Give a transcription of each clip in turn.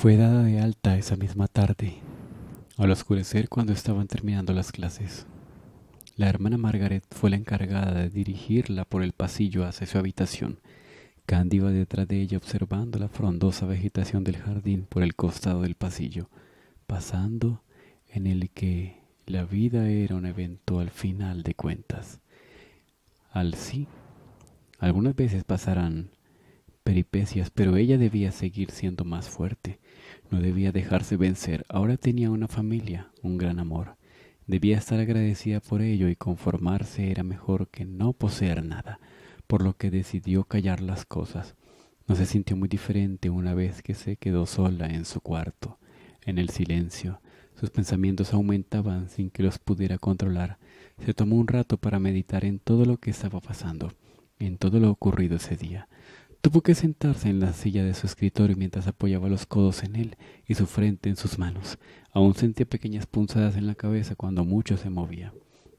Fue dada de alta esa misma tarde, al oscurecer cuando estaban terminando las clases. La hermana Margaret fue la encargada de dirigirla por el pasillo hacia su habitación. Candy iba detrás de ella observando la frondosa vegetación del jardín por el costado del pasillo, pasando en el que la vida era un evento al final de cuentas. Al sí, algunas veces pasarán peripecias, pero ella debía seguir siendo más fuerte, no debía dejarse vencer, ahora tenía una familia, un gran amor. Debía estar agradecida por ello y conformarse era mejor que no poseer nada, por lo que decidió callar las cosas. No se sintió muy diferente una vez que se quedó sola en su cuarto. En el silencio, sus pensamientos aumentaban sin que los pudiera controlar. Se tomó un rato para meditar en todo lo que estaba pasando, en todo lo ocurrido ese día. Tuvo que sentarse en la silla de su escritorio mientras apoyaba los codos en él y su frente en sus manos. Aún sentía pequeñas punzadas en la cabeza cuando mucho se movía,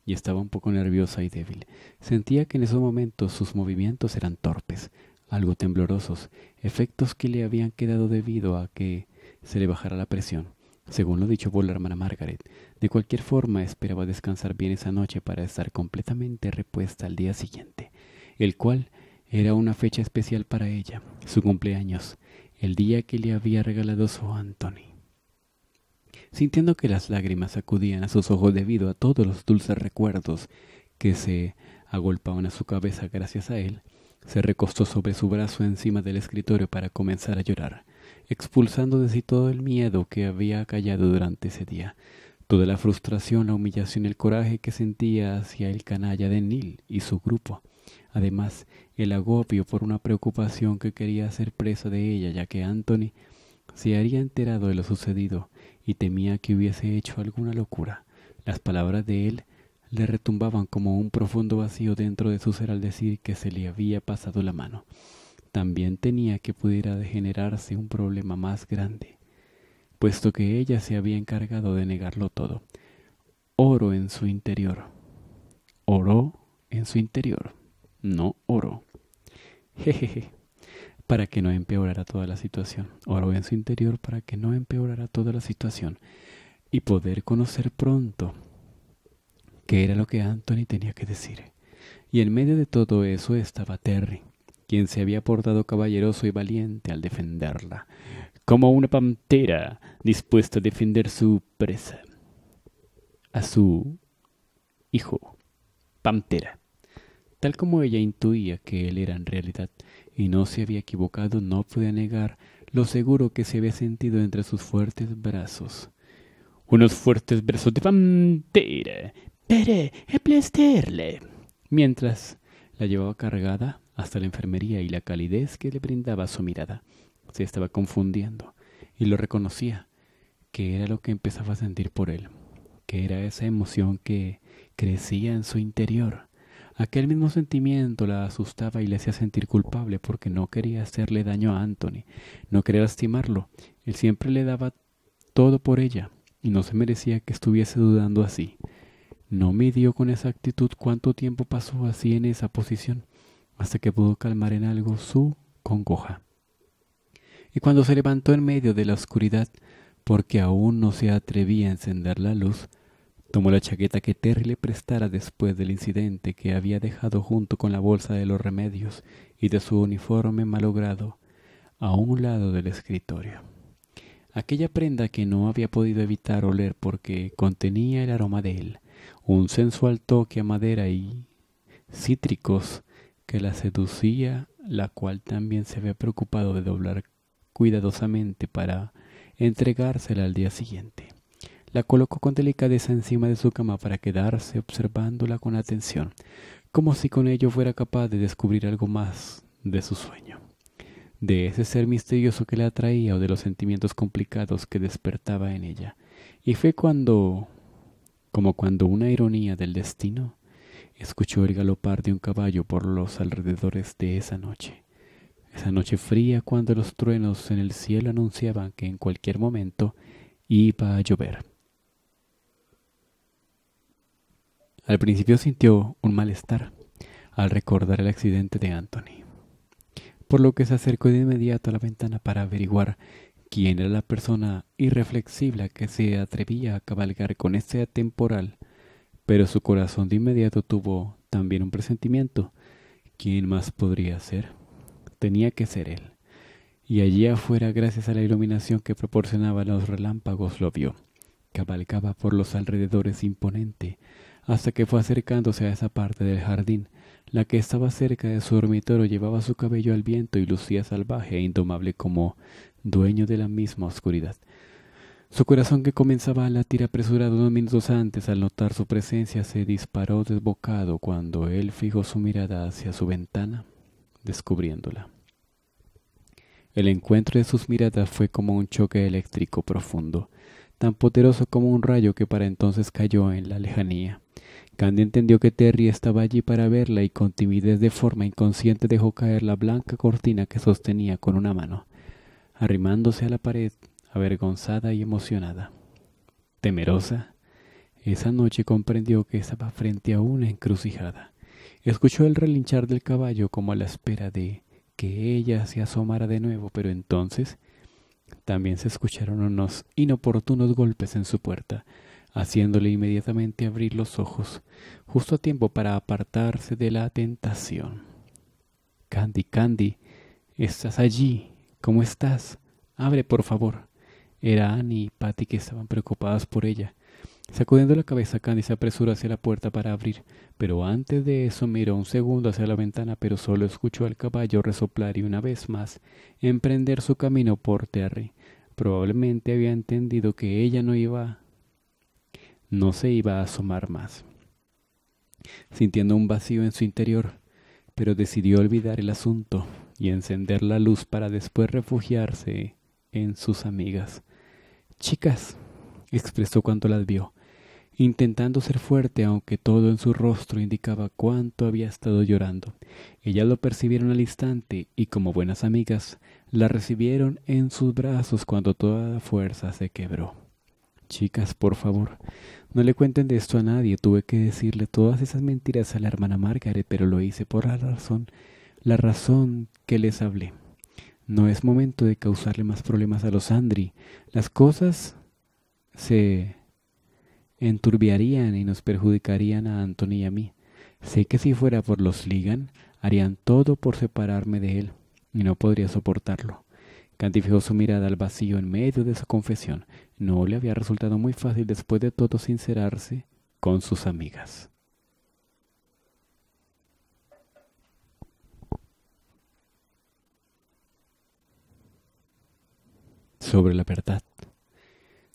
y estaba un poco nerviosa y débil. Sentía que en esos momentos sus movimientos eran torpes, algo temblorosos, efectos que le habían quedado debido a que se le bajara la presión, según lo dicho por la hermana Margaret. De cualquier forma, esperaba descansar bien esa noche para estar completamente repuesta al día siguiente, el cual era una fecha especial para ella, su cumpleaños, el día que le había regalado su Anthony. Sintiendo que las lágrimas acudían a sus ojos debido a todos los dulces recuerdos que se agolpaban a su cabeza gracias a él, se recostó sobre su brazo encima del escritorio para comenzar a llorar, expulsando de sí todo el miedo que había callado durante ese día, toda la frustración, la humillación y el coraje que sentía hacia el canalla de Neil y su grupo. Además, el agobio por una preocupación que quería hacer presa de ella, ya que Anthony se había enterado de lo sucedido y temía que hubiese hecho alguna locura. Las palabras de él le retumbaban como un profundo vacío dentro de su ser al decir que se le había pasado la mano. También tenía que pudiera degenerarse un problema más grande, puesto que ella se había encargado de negarlo todo. Oro en su interior. Oro en su interior no oro, Jejeje. Para que no empeorara toda la situación. oro en su interior para que no empeorara toda la situación. Y poder conocer pronto qué era lo que Anthony tenía que decir. Y en medio de todo eso estaba Terry, quien se había portado caballeroso y valiente al defenderla, como una pantera dispuesta a defender su presa. A su hijo, pantera. Tal como ella intuía que él era en realidad y no se había equivocado, no pude negar lo seguro que se había sentido entre sus fuertes brazos. Unos fuertes brazos de pantera. Pere, Plesterle Mientras la llevaba cargada hasta la enfermería y la calidez que le brindaba su mirada se estaba confundiendo y lo reconocía, que era lo que empezaba a sentir por él, que era esa emoción que crecía en su interior Aquel mismo sentimiento la asustaba y le hacía sentir culpable porque no quería hacerle daño a Anthony, no quería lastimarlo. Él siempre le daba todo por ella y no se merecía que estuviese dudando así. No midió con exactitud cuánto tiempo pasó así en esa posición, hasta que pudo calmar en algo su congoja. Y cuando se levantó en medio de la oscuridad, porque aún no se atrevía a encender la luz, Tomó la chaqueta que Terry le prestara después del incidente que había dejado junto con la bolsa de los remedios y de su uniforme malogrado a un lado del escritorio. Aquella prenda que no había podido evitar oler porque contenía el aroma de él, un sensual toque a madera y cítricos que la seducía, la cual también se había preocupado de doblar cuidadosamente para entregársela al día siguiente. La colocó con delicadeza encima de su cama para quedarse observándola con atención, como si con ello fuera capaz de descubrir algo más de su sueño, de ese ser misterioso que la atraía o de los sentimientos complicados que despertaba en ella. Y fue cuando, como cuando una ironía del destino, escuchó el galopar de un caballo por los alrededores de esa noche. Esa noche fría cuando los truenos en el cielo anunciaban que en cualquier momento iba a llover. Al principio sintió un malestar al recordar el accidente de Anthony, por lo que se acercó de inmediato a la ventana para averiguar quién era la persona irreflexible que se atrevía a cabalgar con ese atemporal, pero su corazón de inmediato tuvo también un presentimiento. ¿Quién más podría ser? Tenía que ser él. Y allí afuera, gracias a la iluminación que proporcionaban los relámpagos, lo vio. Cabalgaba por los alrededores imponente, hasta que fue acercándose a esa parte del jardín. La que estaba cerca de su dormitorio llevaba su cabello al viento y lucía salvaje e indomable como dueño de la misma oscuridad. Su corazón que comenzaba a latir apresurado unos minutos antes al notar su presencia se disparó desbocado cuando él fijó su mirada hacia su ventana, descubriéndola. El encuentro de sus miradas fue como un choque eléctrico profundo, tan poderoso como un rayo que para entonces cayó en la lejanía. Candy entendió que Terry estaba allí para verla y con timidez de forma inconsciente dejó caer la blanca cortina que sostenía con una mano, arrimándose a la pared, avergonzada y emocionada. Temerosa, esa noche comprendió que estaba frente a una encrucijada. Escuchó el relinchar del caballo como a la espera de que ella se asomara de nuevo, pero entonces también se escucharon unos inoportunos golpes en su puerta haciéndole inmediatamente abrir los ojos, justo a tiempo para apartarse de la tentación. Candy, Candy, estás allí. ¿Cómo estás? Abre, por favor. Era Annie y Patty que estaban preocupadas por ella. Sacudiendo la cabeza, Candy se apresuró hacia la puerta para abrir, pero antes de eso miró un segundo hacia la ventana, pero solo escuchó al caballo resoplar y una vez más emprender su camino por Terry. Probablemente había entendido que ella no iba no se iba a asomar más. Sintiendo un vacío en su interior, pero decidió olvidar el asunto y encender la luz para después refugiarse en sus amigas. Chicas, expresó cuando las vio, intentando ser fuerte aunque todo en su rostro indicaba cuánto había estado llorando. Ellas lo percibieron al instante y como buenas amigas, la recibieron en sus brazos cuando toda fuerza se quebró. Chicas, por favor, no le cuenten de esto a nadie. Tuve que decirle todas esas mentiras a la hermana Margaret, pero lo hice por la razón, la razón que les hablé. No es momento de causarle más problemas a los Andri. Las cosas se enturbiarían y nos perjudicarían a Anthony y a mí. Sé que si fuera por los Ligan, harían todo por separarme de él, y no podría soportarlo. Cantificó su mirada al vacío en medio de su confesión. No le había resultado muy fácil después de todo sincerarse con sus amigas. Sobre la verdad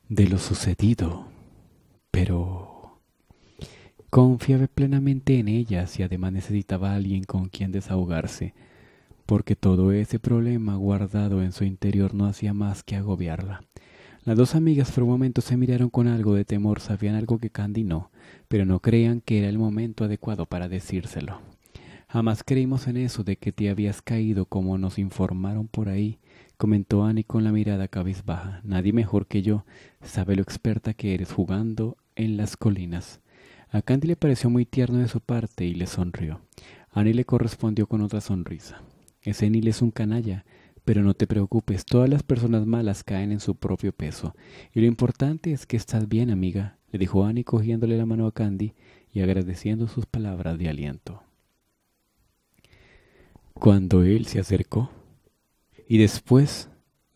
de lo sucedido, pero confiaba plenamente en ellas y además necesitaba a alguien con quien desahogarse porque todo ese problema guardado en su interior no hacía más que agobiarla. Las dos amigas por un momento se miraron con algo de temor, sabían algo que Candy no, pero no creían que era el momento adecuado para decírselo. Jamás creímos en eso de que te habías caído como nos informaron por ahí, comentó Annie con la mirada cabizbaja. Nadie mejor que yo sabe lo experta que eres jugando en las colinas. A Candy le pareció muy tierno de su parte y le sonrió. Annie le correspondió con otra sonrisa nil es un canalla, pero no te preocupes, todas las personas malas caen en su propio peso. Y lo importante es que estás bien, amiga, le dijo Annie cogiéndole la mano a Candy y agradeciendo sus palabras de aliento. Cuando él se acercó y después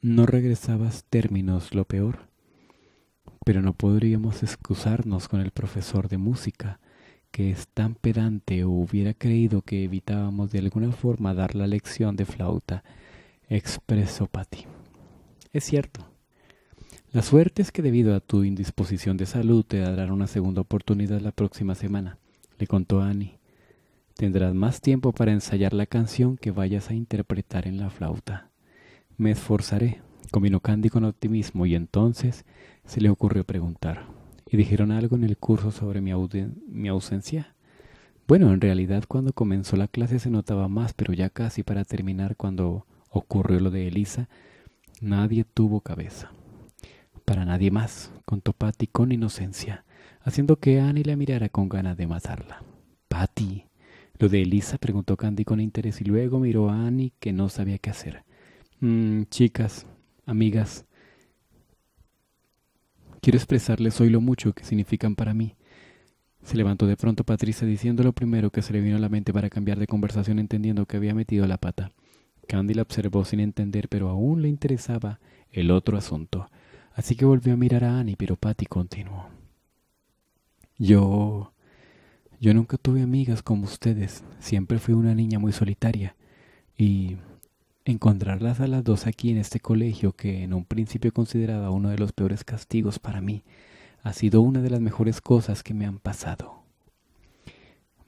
no regresabas términos lo peor, pero no podríamos excusarnos con el profesor de música que es tan pedante o hubiera creído que evitábamos de alguna forma dar la lección de flauta, expresó ti Es cierto. La suerte es que debido a tu indisposición de salud te darán una segunda oportunidad la próxima semana, le contó Annie. Tendrás más tiempo para ensayar la canción que vayas a interpretar en la flauta. Me esforzaré, combinó Candy con optimismo y entonces se le ocurrió preguntar. ¿Y dijeron algo en el curso sobre mi, ausencia? Bueno, en realidad cuando comenzó la clase se notaba más, pero ya casi para terminar cuando ocurrió lo de Elisa, nadie tuvo cabeza. Para nadie más, contó Patty con inocencia, haciendo que Annie la mirara con ganas de matarla. Patty. Lo de Elisa preguntó Candy con interés y luego miró a Annie que no sabía qué hacer. Mm, chicas, amigas, Quiero expresarles hoy lo mucho que significan para mí. Se levantó de pronto Patricia diciendo lo primero que se le vino a la mente para cambiar de conversación entendiendo que había metido la pata. Candy la observó sin entender, pero aún le interesaba el otro asunto. Así que volvió a mirar a Annie, pero Patty continuó. Yo... Yo nunca tuve amigas como ustedes. Siempre fui una niña muy solitaria. Y Encontrarlas a las dos aquí en este colegio que en un principio consideraba uno de los peores castigos para mí, ha sido una de las mejores cosas que me han pasado.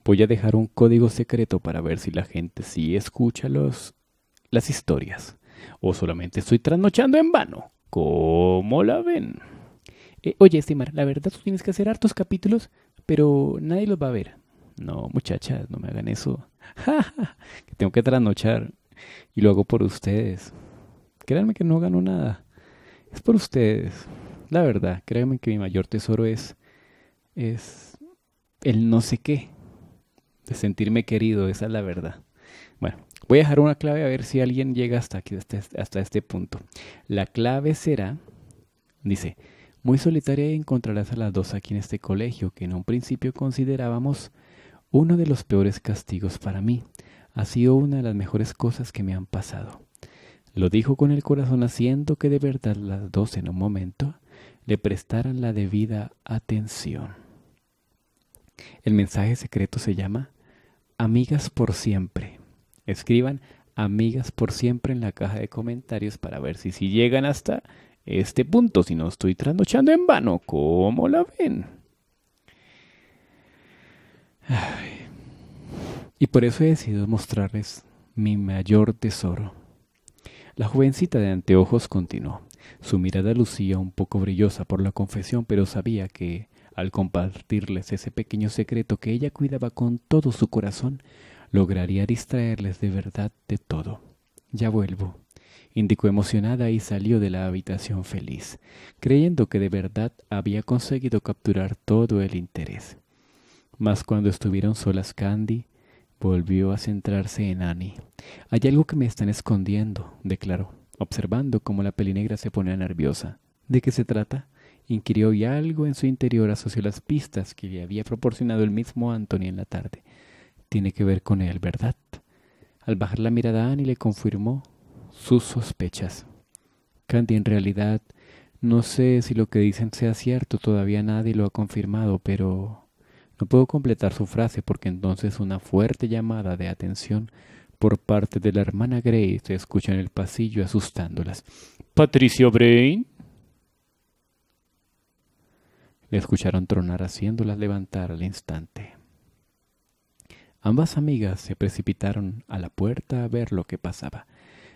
Voy a dejar un código secreto para ver si la gente sí escucha los, las historias. O solamente estoy trasnochando en vano. ¿Cómo la ven? Eh, oye, Estimar, la verdad tú tienes que hacer hartos capítulos, pero nadie los va a ver. No, muchachas, no me hagan eso. tengo que trasnochar y lo hago por ustedes. Créanme que no gano nada. Es por ustedes. La verdad, créanme que mi mayor tesoro es es el no sé qué de sentirme querido, esa es la verdad. Bueno, voy a dejar una clave a ver si alguien llega hasta aquí hasta, este, hasta este punto. La clave será dice, muy solitaria encontrarás a las dos aquí en este colegio que en un principio considerábamos uno de los peores castigos para mí ha sido una de las mejores cosas que me han pasado. Lo dijo con el corazón haciendo que de verdad las dos en un momento le prestaran la debida atención. El mensaje secreto se llama Amigas por siempre. Escriban Amigas por siempre en la caja de comentarios para ver si, si llegan hasta este punto, si no estoy trasnochando en vano. ¿Cómo la ven? Ay. Y por eso he decidido mostrarles mi mayor tesoro. La jovencita de anteojos continuó. Su mirada lucía un poco brillosa por la confesión, pero sabía que, al compartirles ese pequeño secreto que ella cuidaba con todo su corazón, lograría distraerles de verdad de todo. Ya vuelvo, indicó emocionada y salió de la habitación feliz, creyendo que de verdad había conseguido capturar todo el interés. Mas cuando estuvieron solas Candy, Volvió a centrarse en Annie. Hay algo que me están escondiendo, declaró, observando cómo la negra se ponía nerviosa. ¿De qué se trata? inquirió y algo en su interior asoció las pistas que le había proporcionado el mismo Anthony en la tarde. Tiene que ver con él, ¿verdad? Al bajar la mirada, Annie le confirmó sus sospechas. Candy, en realidad, no sé si lo que dicen sea cierto, todavía nadie lo ha confirmado, pero no puedo completar su frase porque entonces una fuerte llamada de atención por parte de la hermana Gray se escucha en el pasillo asustándolas. Patricio Brain. Le escucharon tronar haciéndolas levantar al instante. Ambas amigas se precipitaron a la puerta a ver lo que pasaba.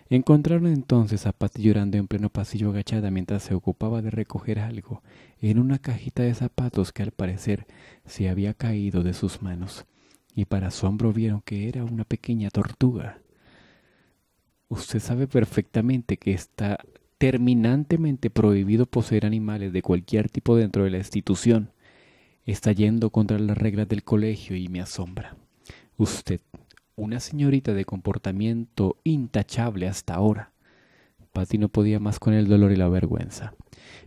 Encontraron entonces a Pati llorando en pleno pasillo agachada mientras se ocupaba de recoger algo en una cajita de zapatos que al parecer se había caído de sus manos, y para asombro vieron que era una pequeña tortuga. Usted sabe perfectamente que está terminantemente prohibido poseer animales de cualquier tipo dentro de la institución. Está yendo contra las reglas del colegio y me asombra. Usted una señorita de comportamiento intachable hasta ahora. Patty no podía más con el dolor y la vergüenza.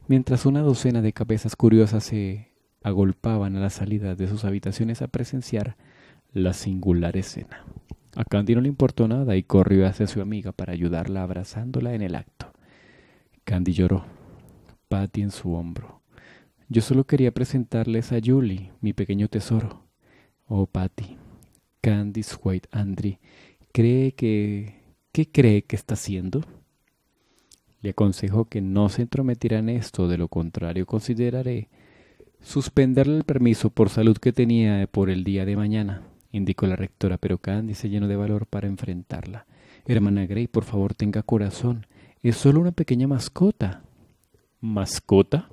Mientras una docena de cabezas curiosas se agolpaban a la salida de sus habitaciones a presenciar la singular escena. A Candy no le importó nada y corrió hacia su amiga para ayudarla abrazándola en el acto. Candy lloró, Patty en su hombro. Yo solo quería presentarles a Julie, mi pequeño tesoro. Oh, Patty, Candice White Andry cree que... ¿Qué cree que está haciendo? Le aconsejo que no se entrometiera en esto, de lo contrario consideraré suspenderle el permiso por salud que tenía por el día de mañana, indicó la rectora, pero Candice se llenó de valor para enfrentarla. Hermana Grey, por favor, tenga corazón. Es solo una pequeña mascota. ¿Mascota?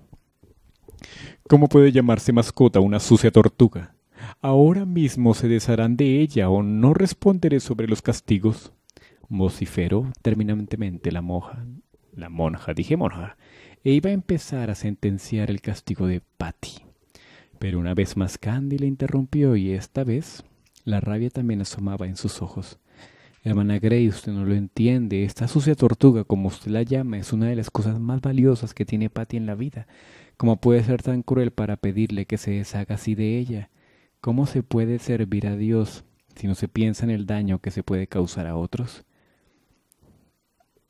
¿Cómo puede llamarse mascota una sucia tortuga? Ahora mismo se desharán de ella o no responderé sobre los castigos. Vociferó terminantemente la monja, la monja, dije monja, e iba a empezar a sentenciar el castigo de Patty. Pero una vez más Candy le interrumpió y esta vez la rabia también asomaba en sus ojos. Hermana Grey, usted no lo entiende. Esta sucia tortuga, como usted la llama, es una de las cosas más valiosas que tiene Patty en la vida. ¿Cómo puede ser tan cruel para pedirle que se deshaga así de ella? ¿Cómo se puede servir a Dios si no se piensa en el daño que se puede causar a otros?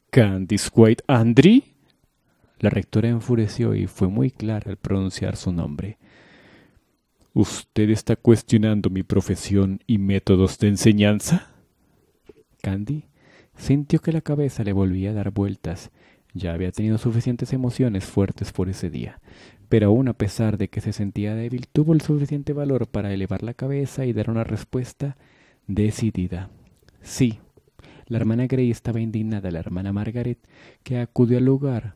¡Candy White Andri? La rectora enfureció y fue muy clara al pronunciar su nombre. ¿Usted está cuestionando mi profesión y métodos de enseñanza? Candy sintió que la cabeza le volvía a dar vueltas. Ya había tenido suficientes emociones fuertes por ese día pero aún a pesar de que se sentía débil, tuvo el suficiente valor para elevar la cabeza y dar una respuesta decidida. Sí, la hermana Grey estaba indignada, la hermana Margaret, que acudió al lugar.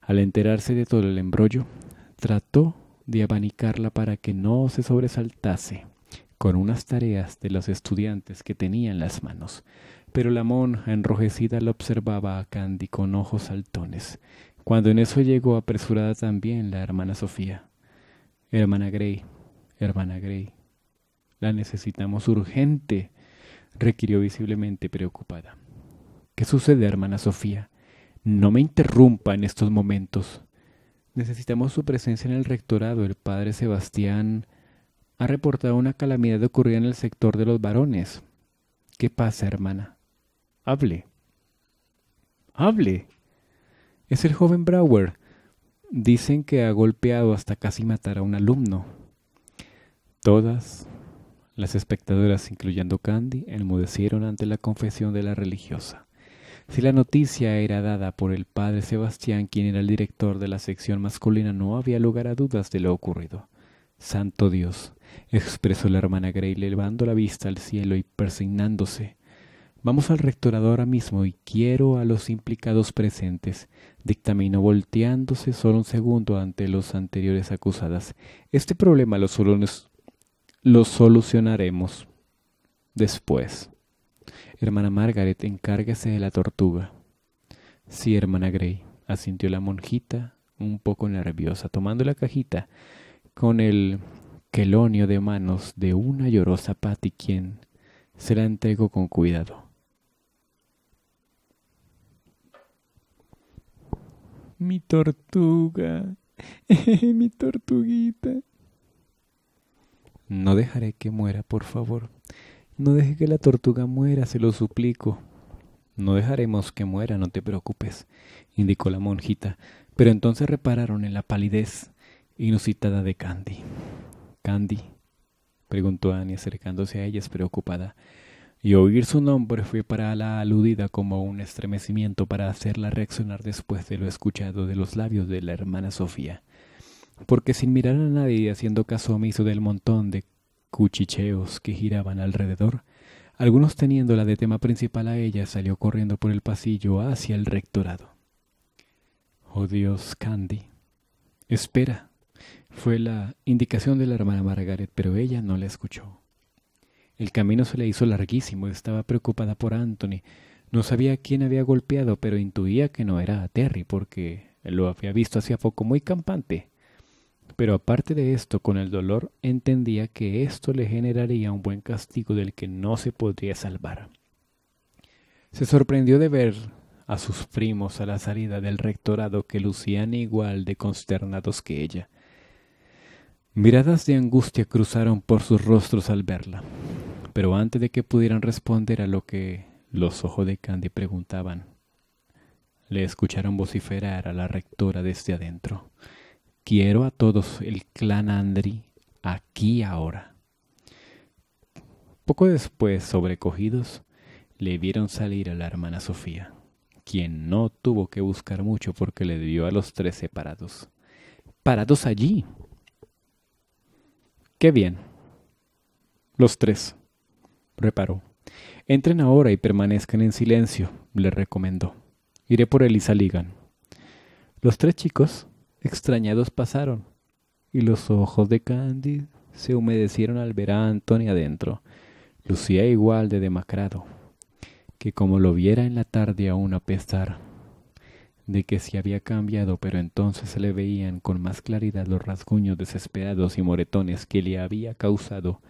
Al enterarse de todo el embrollo, trató de abanicarla para que no se sobresaltase con unas tareas de los estudiantes que tenía en las manos. Pero la monja enrojecida la observaba a Candy con ojos saltones cuando en eso llegó apresurada también la hermana Sofía. Hermana Grey, hermana Grey, la necesitamos urgente, requirió visiblemente preocupada. ¿Qué sucede, hermana Sofía? No me interrumpa en estos momentos. Necesitamos su presencia en el rectorado. El padre Sebastián ha reportado una calamidad ocurrida en el sector de los varones. ¿Qué pasa, hermana? Hable. Hable es el joven Brower. Dicen que ha golpeado hasta casi matar a un alumno. Todas las espectadoras, incluyendo Candy, enmudecieron ante la confesión de la religiosa. Si la noticia era dada por el padre Sebastián, quien era el director de la sección masculina, no había lugar a dudas de lo ocurrido. Santo Dios, expresó la hermana Gray, elevando la vista al cielo y persignándose. Vamos al rectorado ahora mismo y quiero a los implicados presentes dictaminó volteándose solo un segundo ante los anteriores acusadas. Este problema lo, lo solucionaremos después. Hermana Margaret, encárguese de la tortuga. Sí, hermana gray asintió la monjita, un poco nerviosa, tomando la cajita con el quelonio de manos de una llorosa Patty, quien se la entregó con cuidado. Mi tortuga. mi tortuguita. No dejaré que muera, por favor. No deje que la tortuga muera, se lo suplico. No dejaremos que muera, no te preocupes, indicó la monjita, pero entonces repararon en la palidez inusitada de Candy. Candy, preguntó Annie acercándose a ellas preocupada y oír su nombre fue para la aludida como un estremecimiento para hacerla reaccionar después de lo escuchado de los labios de la hermana Sofía, porque sin mirar a nadie y haciendo caso omiso del montón de cuchicheos que giraban alrededor, algunos teniéndola de tema principal a ella salió corriendo por el pasillo hacia el rectorado. Oh Dios, Candy. Espera. Fue la indicación de la hermana Margaret, pero ella no la escuchó. El camino se le hizo larguísimo, estaba preocupada por Anthony. No sabía quién había golpeado, pero intuía que no era a Terry, porque lo había visto hacia poco muy campante. Pero aparte de esto, con el dolor, entendía que esto le generaría un buen castigo del que no se podría salvar. Se sorprendió de ver a sus primos a la salida del rectorado que lucían igual de consternados que ella. Miradas de angustia cruzaron por sus rostros al verla. Pero antes de que pudieran responder a lo que los ojos de Candy preguntaban, le escucharon vociferar a la rectora desde adentro. Quiero a todos el clan Andri aquí ahora. Poco después, sobrecogidos, le vieron salir a la hermana Sofía, quien no tuvo que buscar mucho porque le dio a los tres separados. ¡Parados allí! ¡Qué bien! Los tres reparó. Entren ahora y permanezcan en silencio, le recomendó. Iré por él y saligan. Los tres chicos, extrañados, pasaron, y los ojos de Candy se humedecieron al ver a Antonio adentro. Lucía igual de demacrado, que como lo viera en la tarde aún a pesar de que se había cambiado, pero entonces se le veían con más claridad los rasguños desesperados y moretones que le había causado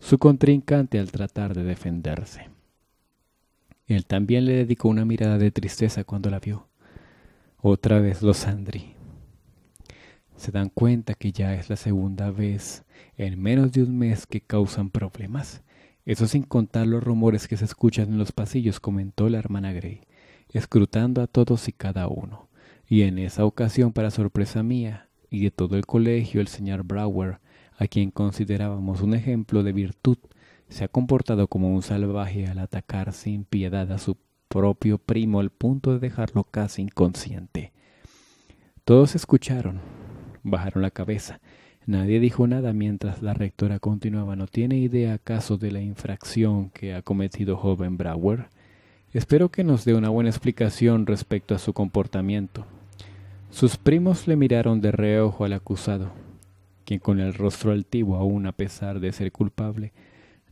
su contrincante al tratar de defenderse. Él también le dedicó una mirada de tristeza cuando la vio. Otra vez los Andri. Se dan cuenta que ya es la segunda vez en menos de un mes que causan problemas. Eso sin contar los rumores que se escuchan en los pasillos, comentó la hermana Grey, escrutando a todos y cada uno. Y en esa ocasión, para sorpresa mía y de todo el colegio, el señor Brower a quien considerábamos un ejemplo de virtud, se ha comportado como un salvaje al atacar sin piedad a su propio primo al punto de dejarlo casi inconsciente. Todos escucharon, bajaron la cabeza. Nadie dijo nada mientras la rectora continuaba. ¿No tiene idea acaso de la infracción que ha cometido joven Brower? Espero que nos dé una buena explicación respecto a su comportamiento. Sus primos le miraron de reojo al acusado quien con el rostro altivo aún a pesar de ser culpable,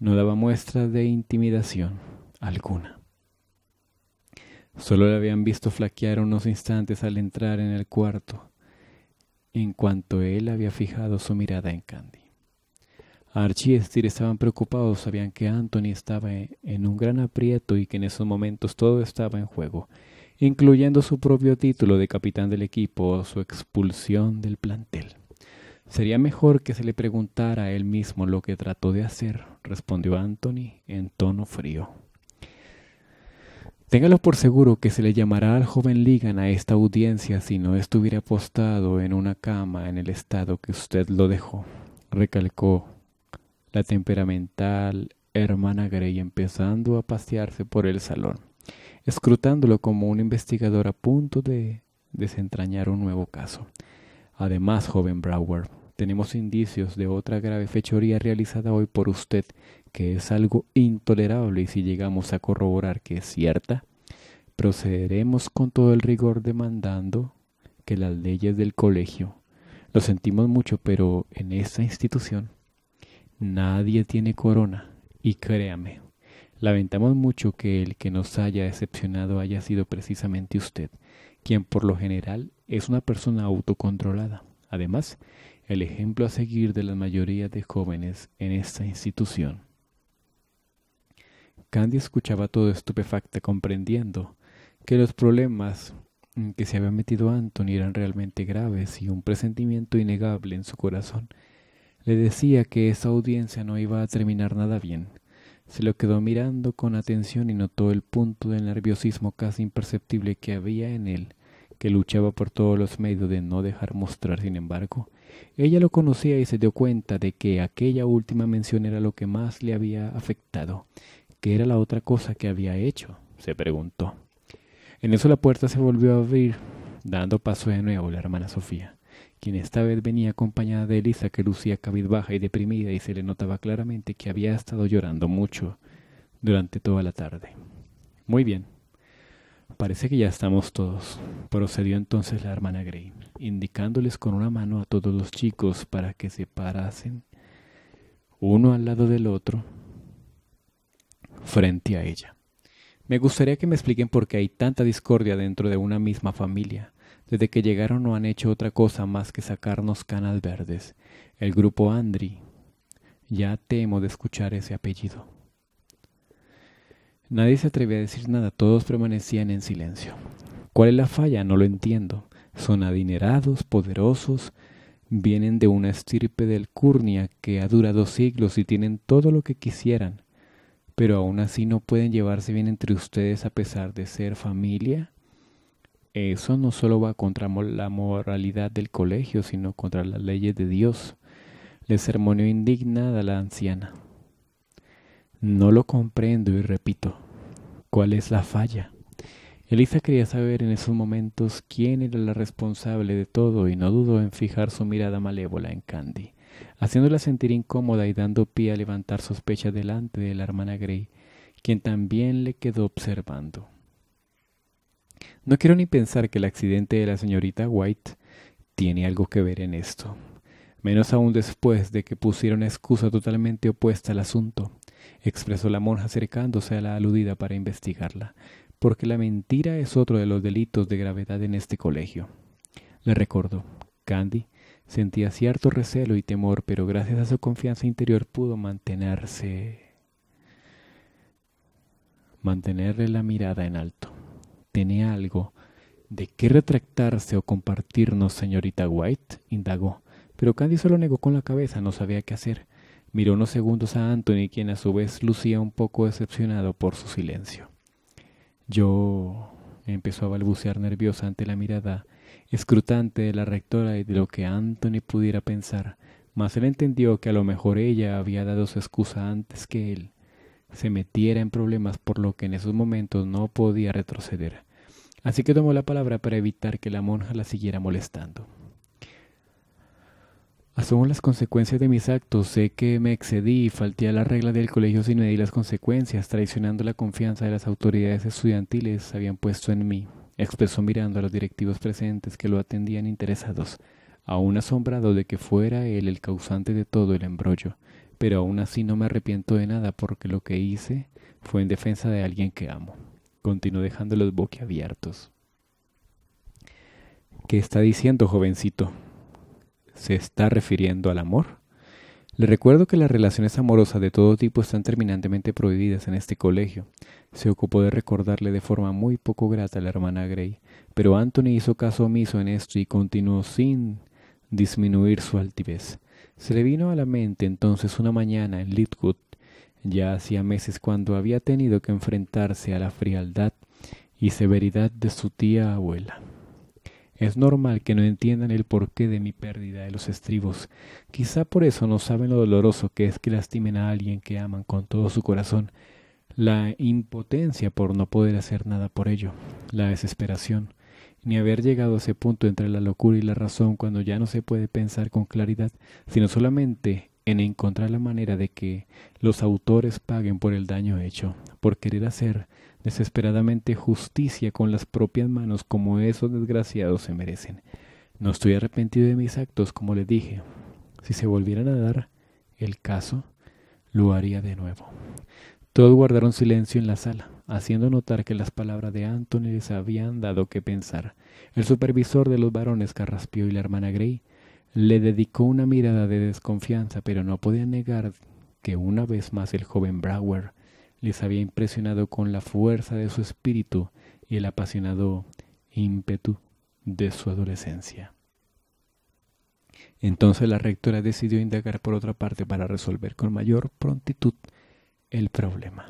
no daba muestras de intimidación alguna. Solo le habían visto flaquear unos instantes al entrar en el cuarto, en cuanto él había fijado su mirada en Candy. Archie y Steve estaban preocupados, sabían que Anthony estaba e-, en un gran aprieto y que en esos momentos todo estaba en juego, incluyendo su propio título de capitán del equipo o su expulsión del plantel. Sería mejor que se le preguntara a él mismo lo que trató de hacer, respondió Anthony en tono frío. Téngalo por seguro que se le llamará al joven Ligan a esta audiencia si no estuviera apostado en una cama en el estado que usted lo dejó, recalcó la temperamental hermana Grey empezando a pasearse por el salón, escrutándolo como un investigador a punto de desentrañar un nuevo caso. Además, joven Brower, tenemos indicios de otra grave fechoría realizada hoy por usted, que es algo intolerable y si llegamos a corroborar que es cierta, procederemos con todo el rigor demandando que las leyes del colegio. Lo sentimos mucho, pero en esta institución nadie tiene corona y créame, lamentamos mucho que el que nos haya decepcionado haya sido precisamente usted, quien por lo general es una persona autocontrolada. Además, el ejemplo a seguir de la mayoría de jóvenes en esta institución. Candy escuchaba todo estupefacta comprendiendo que los problemas en que se había metido Anthony eran realmente graves y un presentimiento innegable en su corazón le decía que esa audiencia no iba a terminar nada bien. Se lo quedó mirando con atención y notó el punto de nerviosismo casi imperceptible que había en él, que luchaba por todos los medios de no dejar mostrar, sin embargo, ella lo conocía y se dio cuenta de que aquella última mención era lo que más le había afectado. ¿Qué era la otra cosa que había hecho? se preguntó. En eso la puerta se volvió a abrir, dando paso de nuevo la hermana Sofía, quien esta vez venía acompañada de Elisa, que lucía cabizbaja y deprimida, y se le notaba claramente que había estado llorando mucho durante toda la tarde. Muy bien. Parece que ya estamos todos, procedió entonces la hermana Gray indicándoles con una mano a todos los chicos para que se parasen uno al lado del otro frente a ella. Me gustaría que me expliquen por qué hay tanta discordia dentro de una misma familia. Desde que llegaron no han hecho otra cosa más que sacarnos canas verdes. El grupo Andri. Ya temo de escuchar ese apellido. Nadie se atrevió a decir nada, todos permanecían en silencio. ¿Cuál es la falla? No lo entiendo. Son adinerados, poderosos, vienen de una estirpe de alcurnia que ha durado siglos y tienen todo lo que quisieran, pero aún así no pueden llevarse bien entre ustedes a pesar de ser familia. Eso no solo va contra la moralidad del colegio, sino contra las leyes de Dios. Le sermoneó indignada la anciana. No lo comprendo y repito, ¿cuál es la falla? Elisa quería saber en esos momentos quién era la responsable de todo y no dudó en fijar su mirada malévola en Candy, haciéndola sentir incómoda y dando pie a levantar sospechas delante de la hermana Grey, quien también le quedó observando. No quiero ni pensar que el accidente de la señorita White tiene algo que ver en esto, menos aún después de que pusiera una excusa totalmente opuesta al asunto, expresó la monja acercándose a la aludida para investigarla, porque la mentira es otro de los delitos de gravedad en este colegio. Le recordó, Candy sentía cierto recelo y temor, pero gracias a su confianza interior pudo mantenerse mantenerle la mirada en alto. Tenía algo de qué retractarse o compartirnos, señorita White, indagó, pero Candy solo negó con la cabeza, no sabía qué hacer. Miró unos segundos a Anthony, quien a su vez lucía un poco decepcionado por su silencio. Yo empezó a balbucear nerviosa ante la mirada escrutante de la rectora y de lo que Anthony pudiera pensar, mas él entendió que a lo mejor ella había dado su excusa antes que él se metiera en problemas por lo que en esos momentos no podía retroceder. Así que tomó la palabra para evitar que la monja la siguiera molestando. Asumo las consecuencias de mis actos, sé que me excedí y falté a la regla del colegio sin medir las consecuencias, traicionando la confianza de las autoridades estudiantiles habían puesto en mí, expresó mirando a los directivos presentes que lo atendían interesados, aún asombrado de que fuera él el causante de todo el embrollo, pero aún así no me arrepiento de nada porque lo que hice fue en defensa de alguien que amo. Continuó dejando los abiertos. ¿Qué está diciendo, jovencito? se está refiriendo al amor? Le recuerdo que las relaciones amorosas de todo tipo están terminantemente prohibidas en este colegio. Se ocupó de recordarle de forma muy poco grata a la hermana Gray, pero Anthony hizo caso omiso en esto y continuó sin disminuir su altivez. Se le vino a la mente entonces una mañana en Litwood, ya hacía meses cuando había tenido que enfrentarse a la frialdad y severidad de su tía abuela. Es normal que no entiendan el porqué de mi pérdida de los estribos. Quizá por eso no saben lo doloroso que es que lastimen a alguien que aman con todo su corazón, la impotencia por no poder hacer nada por ello, la desesperación, ni haber llegado a ese punto entre la locura y la razón cuando ya no se puede pensar con claridad, sino solamente en encontrar la manera de que los autores paguen por el daño hecho, por querer hacer desesperadamente justicia con las propias manos como esos desgraciados se merecen. No estoy arrepentido de mis actos, como les dije. Si se volvieran a dar el caso, lo haría de nuevo. Todos guardaron silencio en la sala, haciendo notar que las palabras de Anthony les habían dado que pensar. El supervisor de los varones carraspeó y la hermana Grey le dedicó una mirada de desconfianza, pero no podía negar que una vez más el joven Brower les había impresionado con la fuerza de su espíritu y el apasionado ímpetu de su adolescencia. Entonces la rectora decidió indagar por otra parte para resolver con mayor prontitud el problema.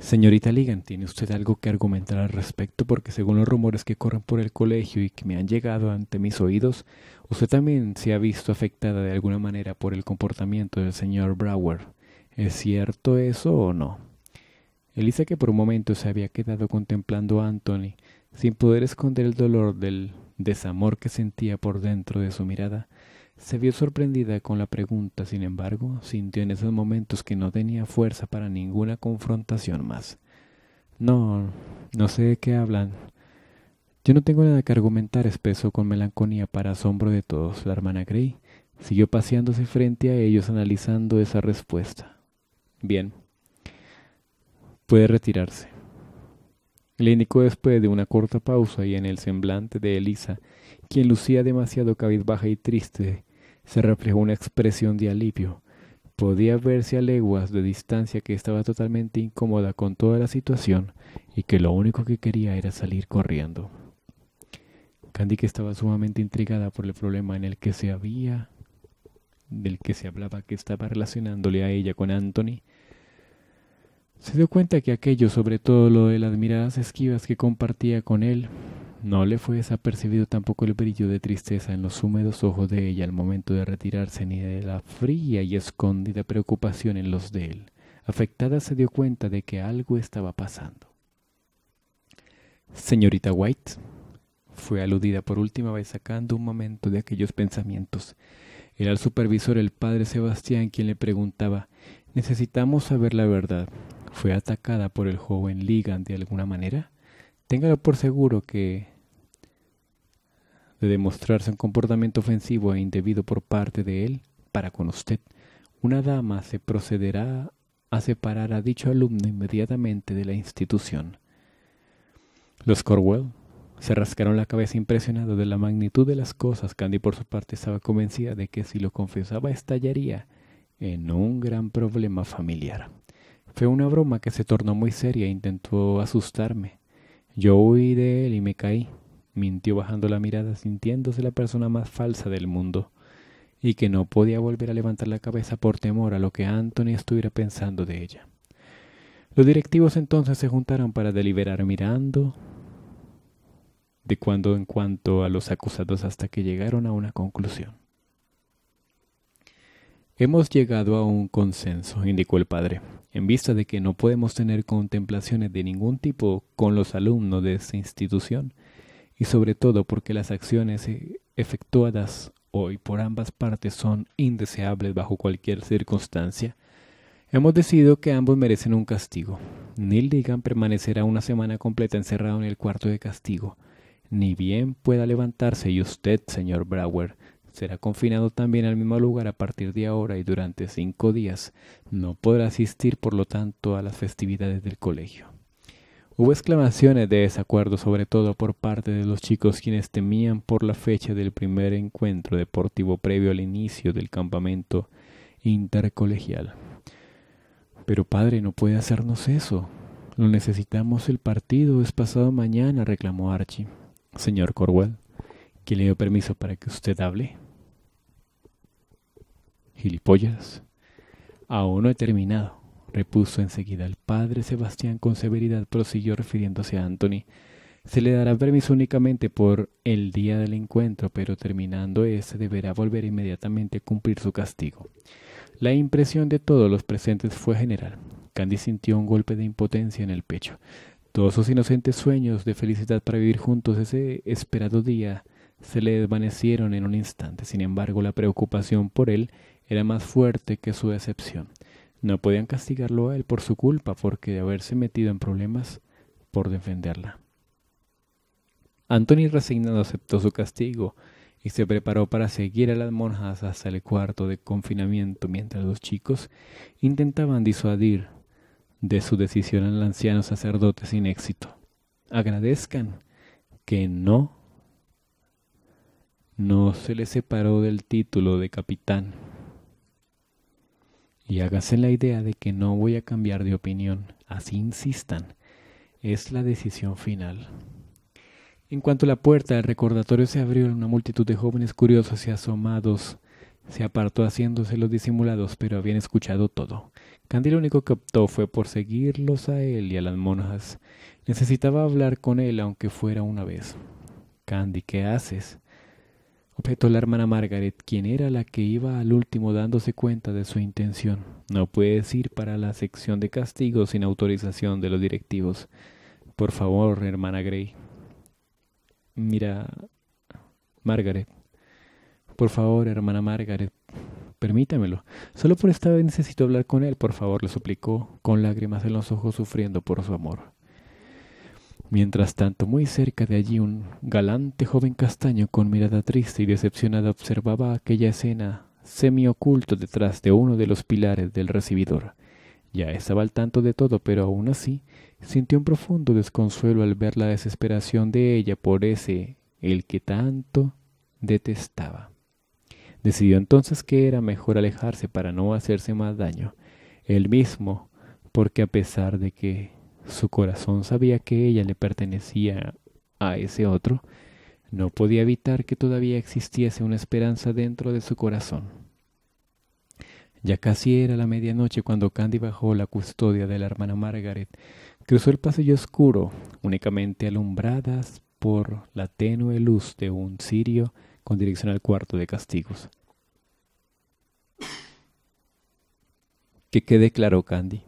Señorita Ligan, ¿tiene usted algo que argumentar al respecto? Porque según los rumores que corren por el colegio y que me han llegado ante mis oídos, Usted también se ha visto afectada de alguna manera por el comportamiento del señor Brower. ¿Es cierto eso o no? Elisa, que por un momento se había quedado contemplando a Anthony, sin poder esconder el dolor del desamor que sentía por dentro de su mirada, se vio sorprendida con la pregunta, sin embargo, sintió en esos momentos que no tenía fuerza para ninguna confrontación más. No, no sé de qué hablan, yo no tengo nada que argumentar, espeso con melancolía para asombro de todos. La hermana Gray siguió paseándose frente a ellos analizando esa respuesta. Bien, puede retirarse. Le indicó después de una corta pausa y en el semblante de Elisa, quien lucía demasiado cabizbaja y triste, se reflejó una expresión de alivio. Podía verse a leguas de distancia que estaba totalmente incómoda con toda la situación y que lo único que quería era salir corriendo. Candy que estaba sumamente intrigada por el problema en el que se había, del que se hablaba que estaba relacionándole a ella con Anthony, se dio cuenta que aquello, sobre todo lo de las miradas esquivas que compartía con él, no le fue desapercibido tampoco el brillo de tristeza en los húmedos ojos de ella al momento de retirarse, ni de la fría y escondida preocupación en los de él. Afectada se dio cuenta de que algo estaba pasando. Señorita White, fue aludida por última vez sacando un momento de aquellos pensamientos. Era el supervisor, el padre Sebastián, quien le preguntaba Necesitamos saber la verdad. ¿Fue atacada por el joven Ligan de alguna manera? Téngalo por seguro que de demostrarse un comportamiento ofensivo e indebido por parte de él para con usted, una dama se procederá a separar a dicho alumno inmediatamente de la institución. Los Corwell se rascaron la cabeza impresionado de la magnitud de las cosas. Candy por su parte estaba convencida de que si lo confesaba estallaría en un gran problema familiar. Fue una broma que se tornó muy seria e intentó asustarme. Yo huí de él y me caí. Mintió bajando la mirada, sintiéndose la persona más falsa del mundo, y que no podía volver a levantar la cabeza por temor a lo que Anthony estuviera pensando de ella. Los directivos entonces se juntaron para deliberar mirando de cuando en cuanto a los acusados hasta que llegaron a una conclusión. Hemos llegado a un consenso, indicó el padre, en vista de que no podemos tener contemplaciones de ningún tipo con los alumnos de esta institución, y sobre todo porque las acciones e-, efectuadas hoy por ambas partes son indeseables bajo cualquier circunstancia. Hemos decidido que ambos merecen un castigo. Neil Digan permanecerá una semana completa encerrado en el cuarto de castigo, ni bien pueda levantarse y usted, señor Brower, será confinado también al mismo lugar a partir de ahora y durante cinco días. No podrá asistir, por lo tanto, a las festividades del colegio. Hubo exclamaciones de desacuerdo, sobre todo por parte de los chicos quienes temían por la fecha del primer encuentro deportivo previo al inicio del campamento intercolegial. Pero padre, no puede hacernos eso. Lo necesitamos el partido, es pasado mañana, reclamó Archie. Señor Corwell, ¿quién le dio permiso para que usted hable? Gilipollas. Aún no he terminado, repuso enseguida el padre Sebastián con severidad, prosiguió refiriéndose a Anthony. Se le dará permiso únicamente por el día del encuentro, pero terminando este deberá volver inmediatamente a cumplir su castigo. La impresión de todos los presentes fue general. Candy sintió un golpe de impotencia en el pecho. Todos sus inocentes sueños de felicidad para vivir juntos ese esperado día se le desvanecieron en un instante. Sin embargo, la preocupación por él era más fuerte que su decepción. No podían castigarlo a él por su culpa, porque de haberse metido en problemas por defenderla. Anthony resignado aceptó su castigo y se preparó para seguir a las monjas hasta el cuarto de confinamiento mientras los chicos intentaban disuadir de su decisión al anciano sacerdote sin éxito. Agradezcan que no, no se le separó del título de capitán. Y hágase la idea de que no voy a cambiar de opinión, así insistan. Es la decisión final. En cuanto a la puerta del recordatorio se abrió, una multitud de jóvenes curiosos y asomados se apartó haciéndose los disimulados, pero habían escuchado todo. Candy lo único que optó fue por seguirlos a él y a las monjas. Necesitaba hablar con él aunque fuera una vez. Candy, ¿qué haces? objetó la hermana Margaret, quien era la que iba al último dándose cuenta de su intención. No puedes ir para la sección de castigos sin autorización de los directivos. Por favor, hermana Grey. Mira, Margaret. Por favor, hermana Margaret. Permítamelo. Solo por esta vez necesito hablar con él, por favor, le suplicó, con lágrimas en los ojos, sufriendo por su amor. Mientras tanto, muy cerca de allí, un galante joven castaño con mirada triste y decepcionada observaba aquella escena semioculto detrás de uno de los pilares del recibidor. Ya estaba al tanto de todo, pero aún así sintió un profundo desconsuelo al ver la desesperación de ella por ese el que tanto detestaba. Decidió entonces que era mejor alejarse para no hacerse más daño. Él mismo, porque a pesar de que su corazón sabía que ella le pertenecía a ese otro, no podía evitar que todavía existiese una esperanza dentro de su corazón. Ya casi era la medianoche cuando Candy bajó la custodia de la hermana Margaret, cruzó el pasillo oscuro, únicamente alumbradas por la tenue luz de un cirio con dirección al cuarto de castigos. Que quede claro, Candy,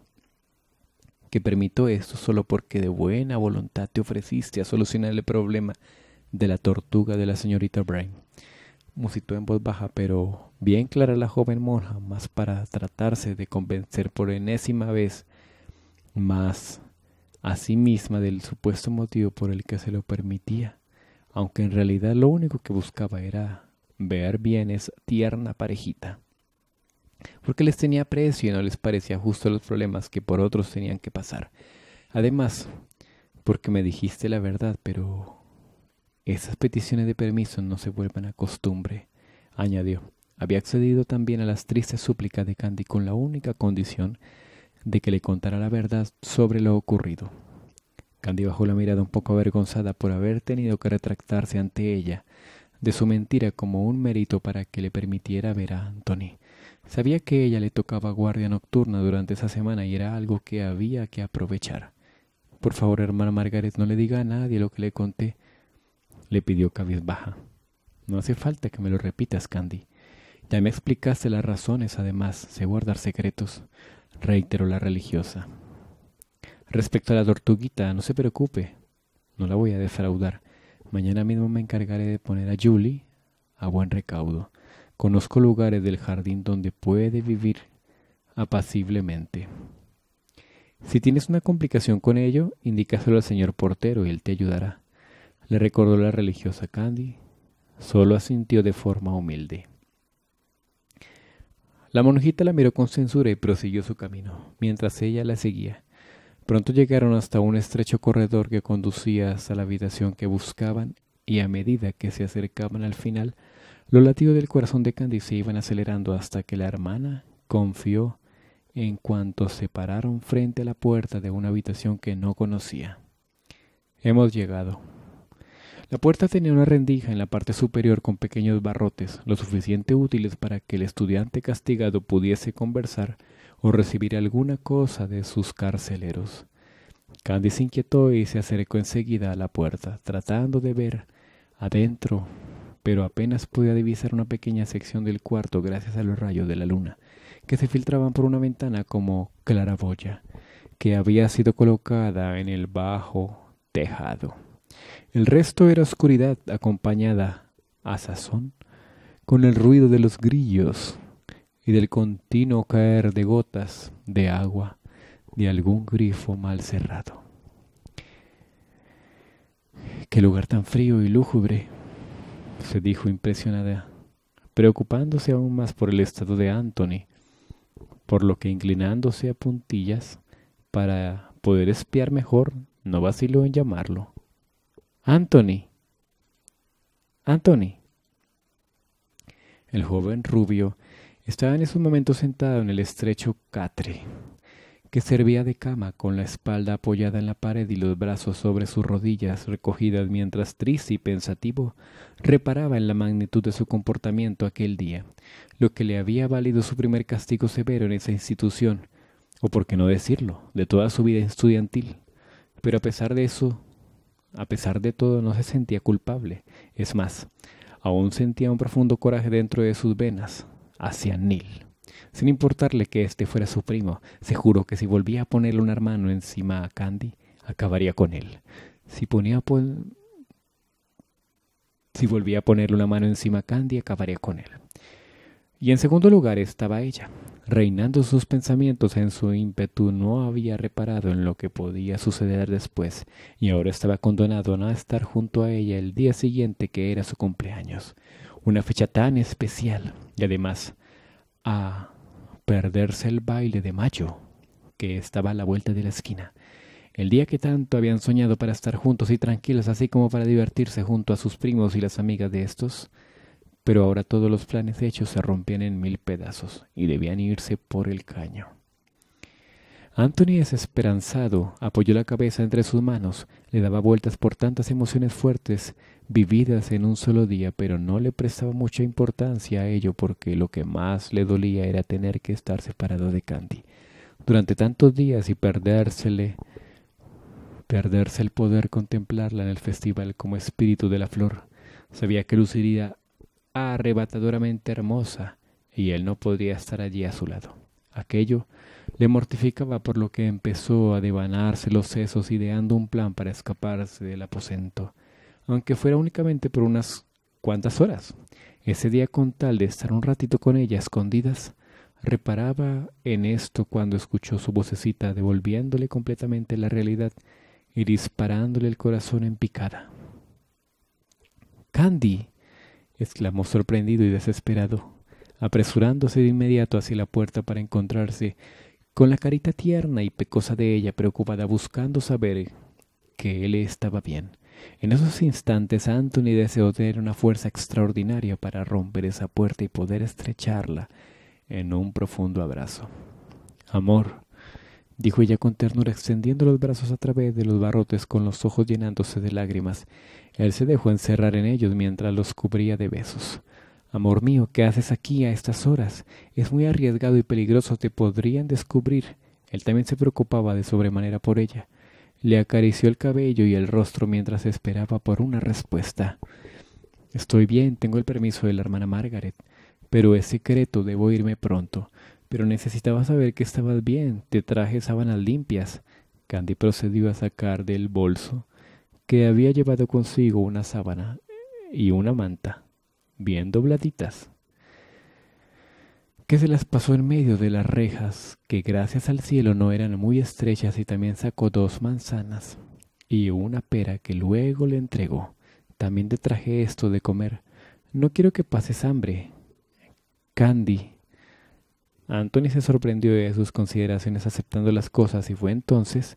que permito esto solo porque de buena voluntad te ofreciste a solucionar el problema de la tortuga de la señorita Brain. Musitó en voz baja, pero bien clara la joven monja, más para tratarse de convencer por enésima vez, más a sí misma del supuesto motivo por el que se lo permitía aunque en realidad lo único que buscaba era ver bien esa tierna parejita. Porque les tenía precio y no les parecía justo los problemas que por otros tenían que pasar. Además, porque me dijiste la verdad, pero esas peticiones de permiso no se vuelvan a costumbre, añadió. Había accedido también a las tristes súplicas de Candy con la única condición de que le contara la verdad sobre lo ocurrido. Candy bajó la mirada un poco avergonzada por haber tenido que retractarse ante ella de su mentira como un mérito para que le permitiera ver a Anthony. Sabía que ella le tocaba guardia nocturna durante esa semana y era algo que había que aprovechar. Por favor, hermana Margaret, no le diga a nadie lo que le conté, le pidió cabizbaja. No hace falta que me lo repitas, Candy. Ya me explicaste las razones, además, sé guardar secretos, reiteró la religiosa. Respecto a la tortuguita, no se preocupe, no la voy a defraudar. Mañana mismo me encargaré de poner a Julie a buen recaudo. Conozco lugares del jardín donde puede vivir apaciblemente. Si tienes una complicación con ello, indícaselo al señor portero y él te ayudará. Le recordó la religiosa Candy. Solo asintió de forma humilde. La monjita la miró con censura y prosiguió su camino, mientras ella la seguía. Pronto llegaron hasta un estrecho corredor que conducía hasta la habitación que buscaban y a medida que se acercaban al final, los latidos del corazón de Candy se iban acelerando hasta que la hermana confió en cuanto se pararon frente a la puerta de una habitación que no conocía. Hemos llegado. La puerta tenía una rendija en la parte superior con pequeños barrotes, lo suficiente útiles para que el estudiante castigado pudiese conversar o recibir alguna cosa de sus carceleros. Candy se inquietó y se acercó enseguida a la puerta, tratando de ver adentro, pero apenas podía divisar una pequeña sección del cuarto gracias a los rayos de la luna, que se filtraban por una ventana como claraboya, que había sido colocada en el bajo tejado. El resto era oscuridad acompañada, a sazón, con el ruido de los grillos y del continuo caer de gotas de agua de algún grifo mal cerrado. Qué lugar tan frío y lúgubre, se dijo impresionada, preocupándose aún más por el estado de Anthony, por lo que inclinándose a puntillas para poder espiar mejor, no vaciló en llamarlo. Anthony. Anthony. El joven rubio estaba en esos momentos sentado en el estrecho catre, que servía de cama, con la espalda apoyada en la pared y los brazos sobre sus rodillas recogidas mientras triste y pensativo reparaba en la magnitud de su comportamiento aquel día, lo que le había valido su primer castigo severo en esa institución, o por qué no decirlo, de toda su vida estudiantil. Pero a pesar de eso, a pesar de todo, no se sentía culpable. Es más, aún sentía un profundo coraje dentro de sus venas, hacia Neil. Sin importarle que este fuera su primo, se juró que si volvía a ponerle una mano encima a Candy, acabaría con él. Si ponía si volvía a ponerle una mano encima a Candy, acabaría con él. Y en segundo lugar estaba ella. Reinando sus pensamientos en su ímpetu, no había reparado en lo que podía suceder después, y ahora estaba condonado a no estar junto a ella el día siguiente que era su cumpleaños una fecha tan especial y además a perderse el baile de mayo que estaba a la vuelta de la esquina, el día que tanto habían soñado para estar juntos y tranquilos, así como para divertirse junto a sus primos y las amigas de estos, pero ahora todos los planes hechos se rompían en mil pedazos y debían irse por el caño. Anthony, desesperanzado, apoyó la cabeza entre sus manos, le daba vueltas por tantas emociones fuertes vividas en un solo día, pero no le prestaba mucha importancia a ello porque lo que más le dolía era tener que estar separado de Candy durante tantos días y perderse el poder contemplarla en el festival como espíritu de la flor. Sabía que luciría arrebatadoramente hermosa y él no podría estar allí a su lado. Aquello le mortificaba por lo que empezó a devanarse los sesos ideando un plan para escaparse del aposento aunque fuera únicamente por unas cuantas horas. Ese día con tal de estar un ratito con ella escondidas, reparaba en esto cuando escuchó su vocecita devolviéndole completamente la realidad y disparándole el corazón en picada. Candy, exclamó sorprendido y desesperado, apresurándose de inmediato hacia la puerta para encontrarse con la carita tierna y pecosa de ella preocupada buscando saber que él estaba bien en esos instantes Anthony deseó tener una fuerza extraordinaria para romper esa puerta y poder estrecharla en un profundo abrazo. Amor, dijo ella con ternura, extendiendo los brazos a través de los barrotes con los ojos llenándose de lágrimas. Él se dejó encerrar en ellos mientras los cubría de besos. Amor mío, ¿qué haces aquí a estas horas? Es muy arriesgado y peligroso, te podrían descubrir. Él también se preocupaba de sobremanera por ella. Le acarició el cabello y el rostro mientras esperaba por una respuesta. Estoy bien, tengo el permiso de la hermana Margaret, pero es secreto, debo irme pronto. Pero necesitaba saber que estabas bien, te traje sábanas limpias. Candy procedió a sacar del bolso que había llevado consigo una sábana y una manta, bien dobladitas que se las pasó en medio de las rejas, que gracias al cielo no eran muy estrechas, y también sacó dos manzanas y una pera que luego le entregó. También te traje esto de comer. No quiero que pases hambre. Candy. Anthony se sorprendió de sus consideraciones aceptando las cosas y fue entonces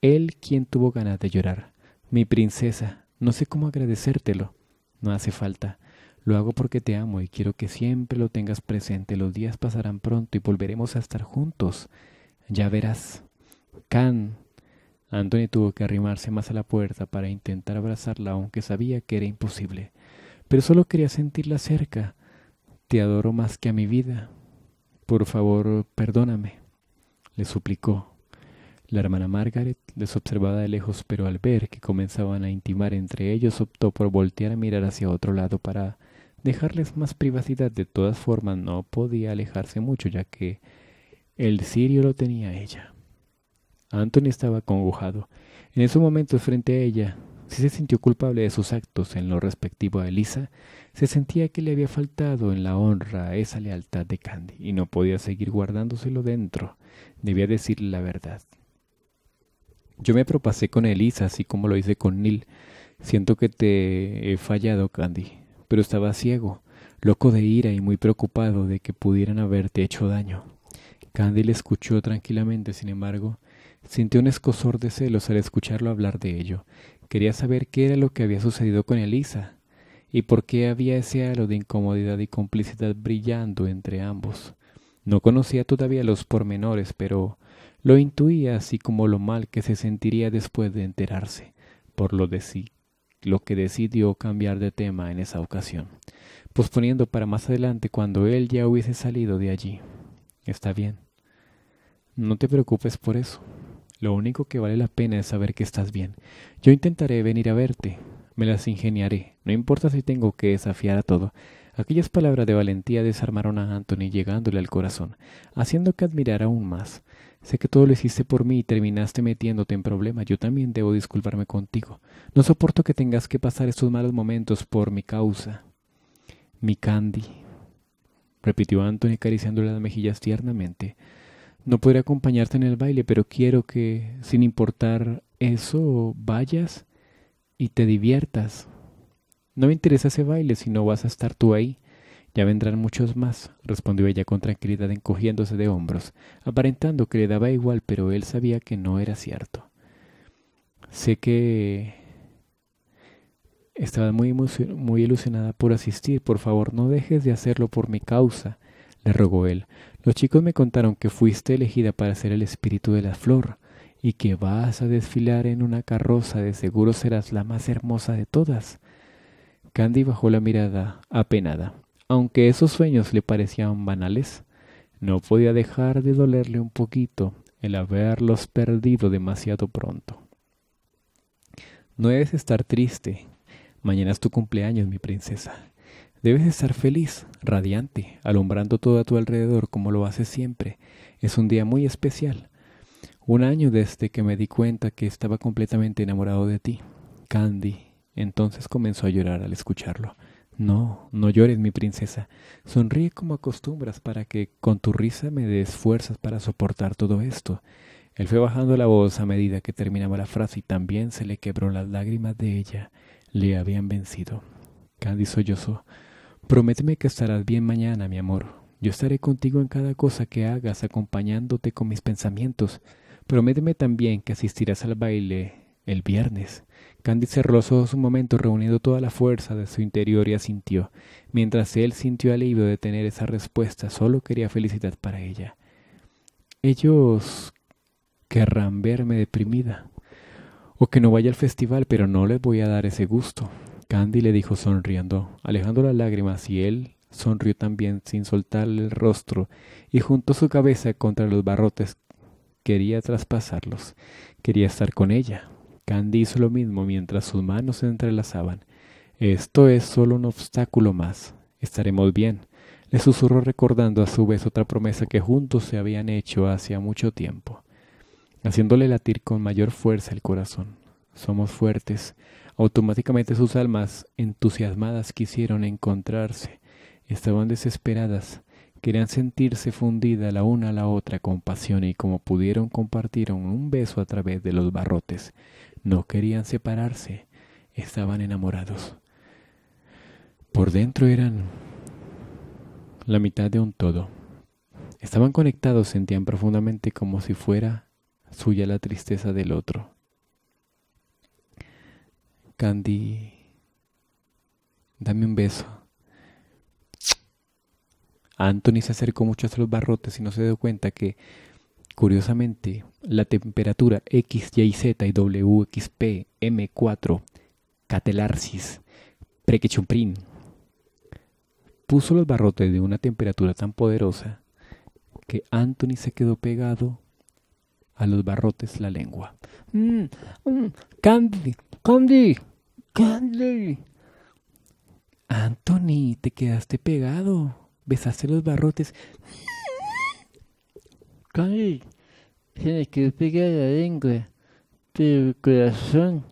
él quien tuvo ganas de llorar. Mi princesa, no sé cómo agradecértelo. No hace falta. Lo hago porque te amo y quiero que siempre lo tengas presente. Los días pasarán pronto y volveremos a estar juntos. Ya verás. Can. Anthony tuvo que arrimarse más a la puerta para intentar abrazarla, aunque sabía que era imposible. Pero solo quería sentirla cerca. Te adoro más que a mi vida. Por favor, perdóname. Le suplicó. La hermana Margaret les observaba de lejos, pero al ver que comenzaban a intimar entre ellos, optó por voltear a mirar hacia otro lado para dejarles más privacidad. De todas formas, no podía alejarse mucho, ya que el cirio lo tenía ella. Anthony estaba congojado. En esos momentos frente a ella, si se sintió culpable de sus actos en lo respectivo a Elisa, se sentía que le había faltado en la honra esa lealtad de Candy y no podía seguir guardándoselo dentro. Debía decirle la verdad. Yo me propasé con Elisa, así como lo hice con Neil. Siento que te he fallado, Candy pero estaba ciego, loco de ira y muy preocupado de que pudieran haberte hecho daño. Candy le escuchó tranquilamente, sin embargo, sintió un escosor de celos al escucharlo hablar de ello. Quería saber qué era lo que había sucedido con Elisa y por qué había ese halo de incomodidad y complicidad brillando entre ambos. No conocía todavía los pormenores, pero lo intuía así como lo mal que se sentiría después de enterarse, por lo de sí lo que decidió cambiar de tema en esa ocasión, posponiendo para más adelante cuando él ya hubiese salido de allí. Está bien. No te preocupes por eso. Lo único que vale la pena es saber que estás bien. Yo intentaré venir a verte. Me las ingeniaré. No importa si tengo que desafiar a todo. Aquellas palabras de valentía desarmaron a Anthony llegándole al corazón, haciendo que admirara aún más. Sé que todo lo hiciste por mí y terminaste metiéndote en problemas. Yo también debo disculparme contigo. No soporto que tengas que pasar estos malos momentos por mi causa. Mi Candy, repitió Anthony acariciándole las mejillas tiernamente. No podré acompañarte en el baile, pero quiero que, sin importar eso, vayas y te diviertas. No me interesa ese baile si no vas a estar tú ahí. Ya vendrán muchos más, respondió ella con tranquilidad encogiéndose de hombros, aparentando que le daba igual, pero él sabía que no era cierto. Sé que estaba muy, muy ilusionada por asistir. Por favor, no dejes de hacerlo por mi causa, le rogó él. Los chicos me contaron que fuiste elegida para ser el espíritu de la flor y que vas a desfilar en una carroza. De seguro serás la más hermosa de todas. Candy bajó la mirada apenada. Aunque esos sueños le parecían banales, no podía dejar de dolerle un poquito el haberlos perdido demasiado pronto. No debes estar triste. Mañana es tu cumpleaños, mi princesa. Debes estar feliz, radiante, alumbrando todo a tu alrededor como lo haces siempre. Es un día muy especial. Un año desde que me di cuenta que estaba completamente enamorado de ti. Candy entonces comenzó a llorar al escucharlo. No, no llores, mi princesa. Sonríe como acostumbras para que con tu risa me des fuerzas para soportar todo esto. Él fue bajando la voz a medida que terminaba la frase y también se le quebró las lágrimas de ella. Le habían vencido. Candy sollozó. Prométeme que estarás bien mañana, mi amor. Yo estaré contigo en cada cosa que hagas, acompañándote con mis pensamientos. Prométeme también que asistirás al baile el viernes sus ojos un momento reuniendo toda la fuerza de su interior y asintió. Mientras él sintió alivio de tener esa respuesta, solo quería felicidad para ella. Ellos querrán verme deprimida. O que no vaya al festival, pero no les voy a dar ese gusto. Candy le dijo sonriendo, alejando las lágrimas, y él sonrió también sin soltarle el rostro, y juntó su cabeza contra los barrotes. Quería traspasarlos, quería estar con ella, Candy hizo lo mismo mientras sus manos se entrelazaban. Esto es solo un obstáculo más. Estaremos bien. Le susurró recordando a su vez otra promesa que juntos se habían hecho hacía mucho tiempo, haciéndole latir con mayor fuerza el corazón. Somos fuertes. Automáticamente sus almas entusiasmadas quisieron encontrarse. Estaban desesperadas. Querían sentirse fundidas la una a la otra con pasión y como pudieron compartieron un beso a través de los barrotes. No querían separarse, estaban enamorados. Por dentro eran la mitad de un todo. Estaban conectados, sentían profundamente como si fuera suya la tristeza del otro. Candy, dame un beso. Anthony se acercó mucho a los barrotes y no se dio cuenta que Curiosamente, la temperatura X, y Z y W, X, P, M4 Catelarsis Prequechumprin puso los barrotes de una temperatura tan poderosa que Anthony se quedó pegado a los barrotes la lengua. Mm, mm, candy, Candy, Candy. Anthony, te quedaste pegado. Besaste los barrotes se tiene que pegar la lengua, pero el corazón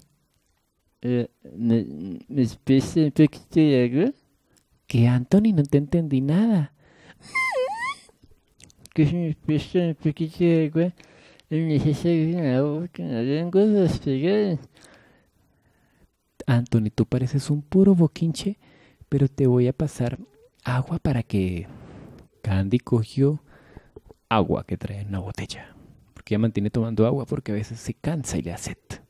eh, me, me espesa un poquito de agua. Que Anthony no te entendí nada. que si me espesa un poquito de agua. Es necesario que la boca, la lengua, despegar. Anthony, tú pareces un puro boquinche, pero te voy a pasar agua para que Candy cogió agua que trae en una botella. Porque ya mantiene tomando agua porque a veces se cansa y le hace sed.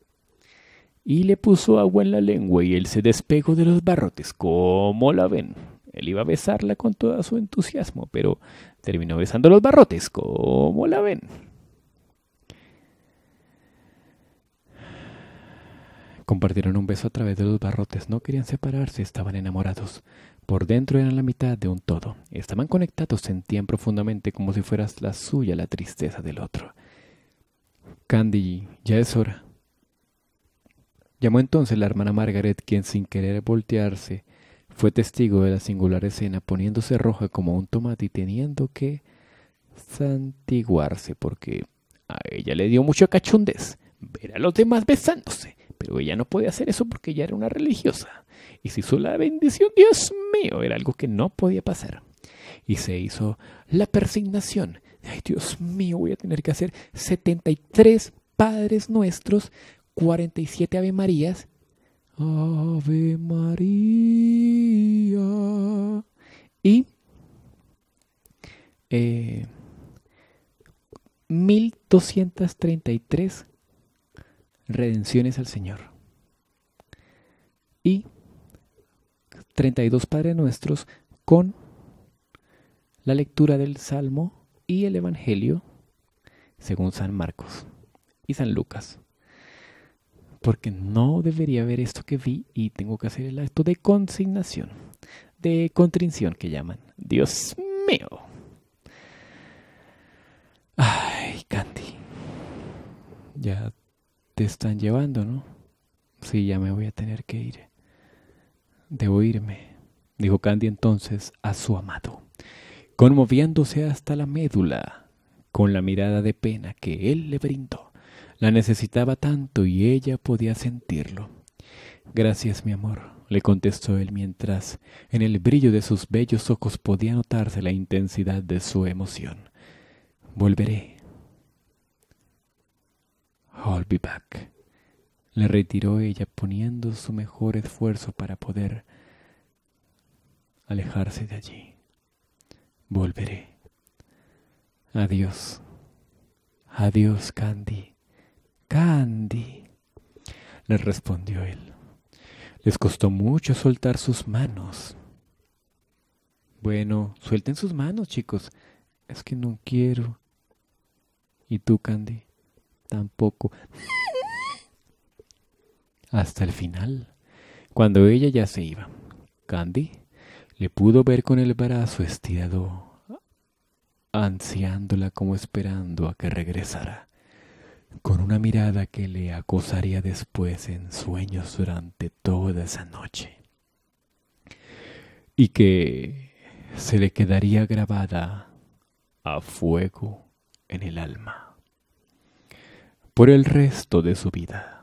Y le puso agua en la lengua y él se despegó de los barrotes. ¿Cómo la ven? Él iba a besarla con todo su entusiasmo, pero terminó besando los barrotes. ¿Cómo la ven? Compartieron un beso a través de los barrotes, no querían separarse, estaban enamorados. Por dentro eran la mitad de un todo. Estaban conectados, sentían profundamente como si fueras la suya la tristeza del otro. Candy, ya es hora. Llamó entonces la hermana Margaret, quien sin querer voltearse fue testigo de la singular escena, poniéndose roja como un tomate y teniendo que santiguarse porque a ella le dio mucho cachundez ver a los demás besándose. Pero ella no podía hacer eso porque ella era una religiosa. Y se hizo la bendición, Dios mío, era algo que no podía pasar. Y se hizo la persignación. Ay, Dios mío, voy a tener que hacer 73 Padres Nuestros, 47 Ave Marías. Ave María. Y eh, 1233 redenciones al Señor. Y 32 Padre Nuestros con la lectura del Salmo y el Evangelio según San Marcos y San Lucas. Porque no debería ver esto que vi y tengo que hacer el acto de consignación, de contrinción que llaman. Dios mío. Ay, Candy. Ya están llevando, ¿no? Sí, ya me voy a tener que ir. Debo irme, dijo Candy entonces a su amado, conmoviéndose hasta la médula, con la mirada de pena que él le brindó. La necesitaba tanto y ella podía sentirlo. Gracias, mi amor, le contestó él mientras en el brillo de sus bellos ojos podía notarse la intensidad de su emoción. Volveré, I'll be back. Le retiró ella poniendo su mejor esfuerzo para poder alejarse de allí. Volveré. Adiós. Adiós, Candy. Candy. Le respondió él. Les costó mucho soltar sus manos. Bueno, suelten sus manos, chicos. Es que no quiero. ¿Y tú, Candy? tampoco. Hasta el final, cuando ella ya se iba, Candy le pudo ver con el brazo estirado, ansiándola como esperando a que regresara, con una mirada que le acosaría después en sueños durante toda esa noche, y que se le quedaría grabada a fuego en el alma por el resto de su vida.